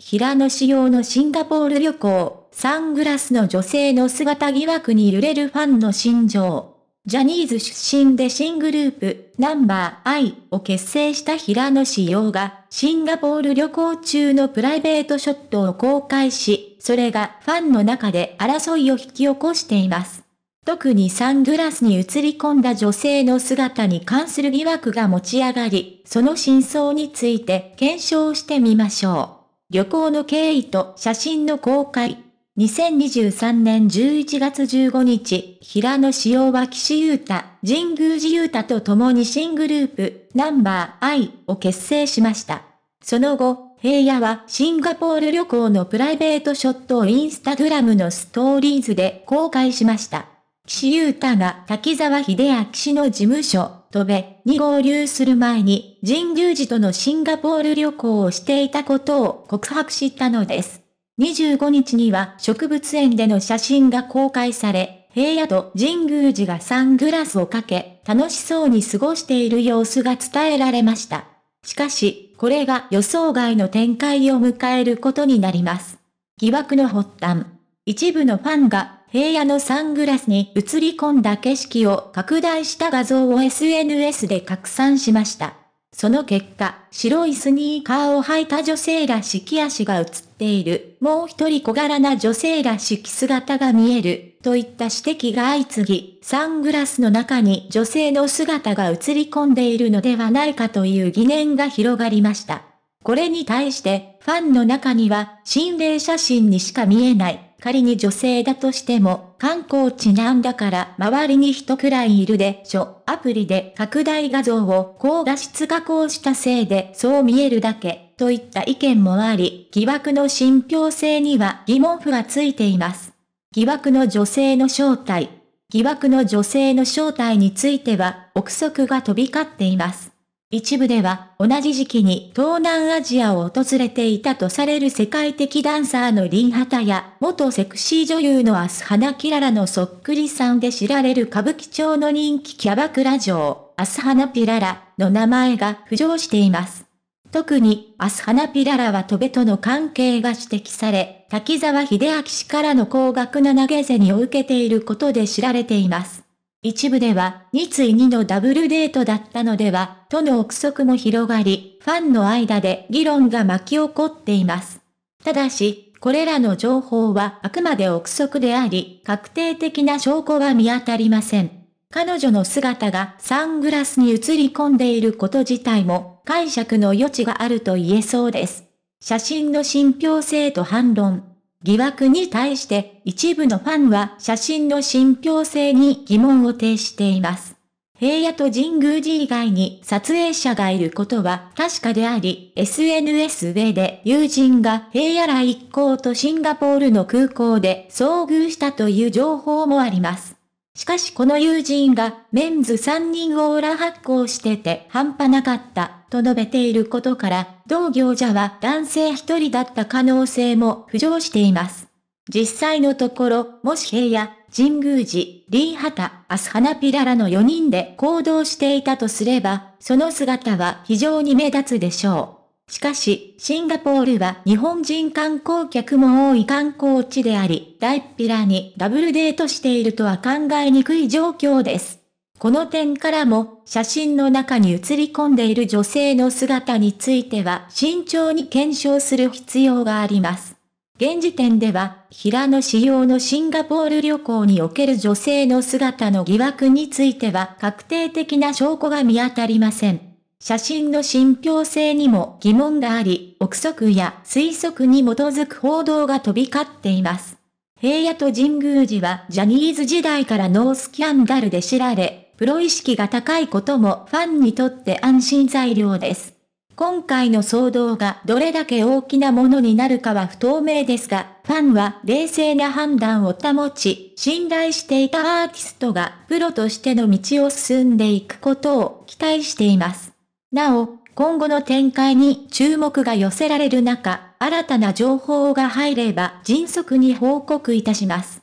平野仕様のシンガポール旅行、サングラスの女性の姿疑惑に揺れるファンの心情。ジャニーズ出身で新グループ、ナンバー I を結成した平野仕様が、シンガポール旅行中のプライベートショットを公開し、それがファンの中で争いを引き起こしています。特にサングラスに映り込んだ女性の姿に関する疑惑が持ち上がり、その真相について検証してみましょう。旅行の経緯と写真の公開。2023年11月15日、平野紫は岸優太、神宮寺優太と共に新グループ、ナンバー I を結成しました。その後、平野はシンガポール旅行のプライベートショットをインスタグラムのストーリーズで公開しました。岸優太が滝沢秀明氏の事務所、とべに合流する前に、神宮寺とのシンガポール旅行をしていたことを告白したのです。25日には植物園での写真が公開され、平野と神宮寺がサングラスをかけ、楽しそうに過ごしている様子が伝えられました。しかし、これが予想外の展開を迎えることになります。疑惑の発端。一部のファンが平野のサングラスに映り込んだ景色を拡大した画像を SNS で拡散しました。その結果、白いスニーカーを履いた女性らしき足が映っている、もう一人小柄な女性らしき姿が見える、といった指摘が相次ぎ、サングラスの中に女性の姿が映り込んでいるのではないかという疑念が広がりました。これに対して、ファンの中には、心霊写真にしか見えない、仮に女性だとしても、観光地なんだから周りに人くらいいるでしょ。アプリで拡大画像を高画質加工したせいでそう見えるだけ、といった意見もあり、疑惑の信憑性には疑問符がついています。疑惑の女性の正体。疑惑の女性の正体については、憶測が飛び交っています。一部では同じ時期に東南アジアを訪れていたとされる世界的ダンサーのリンハタや元セクシー女優のアスハナキララのそっくりさんで知られる歌舞伎町の人気キャバクラ嬢、アスハナピララの名前が浮上しています。特にアスハナピララはトベとの関係が指摘され、滝沢秀明氏からの高額な投げ銭を受けていることで知られています。一部では、二対二のダブルデートだったのではとの憶測も広がり、ファンの間で議論が巻き起こっています。ただし、これらの情報はあくまで憶測であり、確定的な証拠は見当たりません。彼女の姿がサングラスに映り込んでいること自体も解釈の余地があると言えそうです。写真の信憑性と反論。疑惑に対して一部のファンは写真の信憑性に疑問を呈しています。平野と神宮寺以外に撮影者がいることは確かであり、SNS 上で友人が平野ら一行とシンガポールの空港で遭遇したという情報もあります。しかしこの友人がメンズ3人を裏発行してて半端なかったと述べていることから、同業者は男性1人だった可能性も浮上しています。実際のところ、もし平野、神宮寺、リーハタ、アスハナピララの4人で行動していたとすれば、その姿は非常に目立つでしょう。しかし、シンガポールは日本人観光客も多い観光地であり、大っぴらにダブルデートしているとは考えにくい状況です。この点からも、写真の中に写り込んでいる女性の姿については慎重に検証する必要があります。現時点では、平野仕様のシンガポール旅行における女性の姿の疑惑については確定的な証拠が見当たりません。写真の信憑性にも疑問があり、憶測や推測に基づく報道が飛び交っています。平野と神宮寺はジャニーズ時代からノースキャンダルで知られ、プロ意識が高いこともファンにとって安心材料です。今回の騒動がどれだけ大きなものになるかは不透明ですが、ファンは冷静な判断を保ち、信頼していたアーティストがプロとしての道を進んでいくことを期待しています。なお、今後の展開に注目が寄せられる中、新たな情報が入れば迅速に報告いたします。